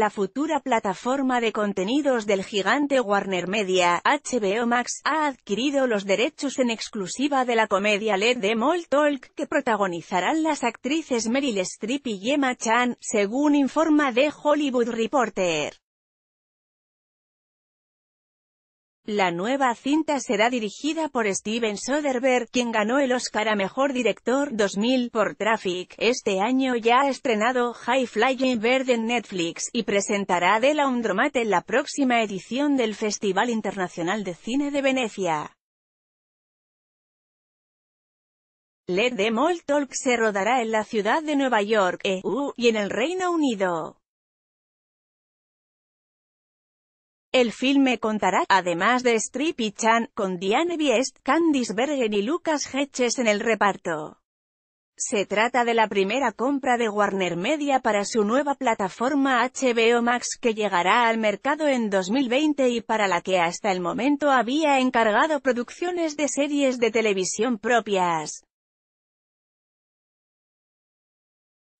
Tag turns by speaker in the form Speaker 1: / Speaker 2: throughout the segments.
Speaker 1: la futura plataforma de contenidos del gigante Warner Media, HBO Max, ha adquirido los derechos en exclusiva de la comedia led de mole Talk, que protagonizarán las actrices Meryl Streep y Gemma Chan, según informa The Hollywood Reporter. La nueva cinta será dirigida por Steven Soderbergh, quien ganó el Oscar a Mejor Director 2000 por Traffic. Este año ya ha estrenado High Flying Bird en Netflix, y presentará a Della en la próxima edición del Festival Internacional de Cine de Venecia. Let de All Talk se rodará en la ciudad de Nueva York, EU, y en el Reino Unido. El filme contará, además de y Chan, con Diane Biest, Candice Bergen y Lucas Hedges en el reparto. Se trata de la primera compra de Warner Media para su nueva plataforma HBO Max que llegará al mercado en 2020 y para la que hasta el momento había encargado producciones de series de televisión propias.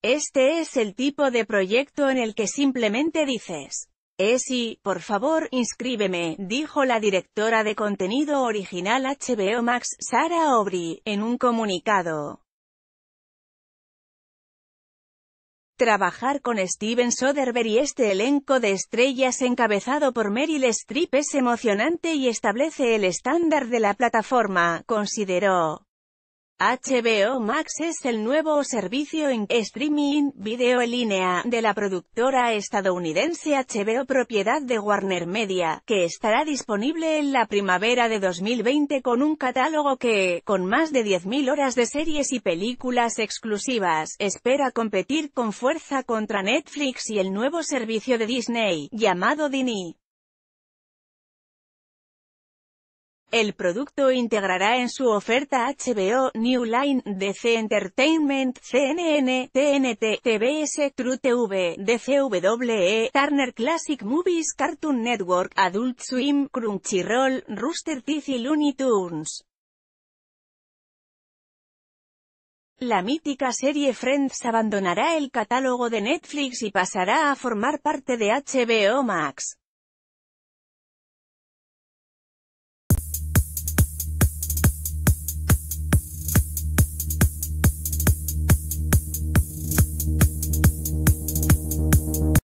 Speaker 1: Este es el tipo de proyecto en el que simplemente dices, es y, por favor, inscríbeme, dijo la directora de contenido original HBO Max, Sara Obri, en un comunicado. Trabajar con Steven Soderbergh y este elenco de estrellas encabezado por Meryl Streep es emocionante y establece el estándar de la plataforma, consideró. HBO Max es el nuevo servicio en streaming video en línea de la productora estadounidense HBO propiedad de Warner Media, que estará disponible en la primavera de 2020 con un catálogo que, con más de 10.000 horas de series y películas exclusivas, espera competir con fuerza contra Netflix y el nuevo servicio de Disney, llamado Disney El producto integrará en su oferta HBO, New Line, DC Entertainment, CNN, TNT, TBS, True TV, DCWE, Turner Classic Movies, Cartoon Network, Adult Swim, Crunchyroll, Rooster Teeth y Looney Tunes. La mítica serie Friends abandonará el catálogo de Netflix y pasará a formar parte de HBO Max.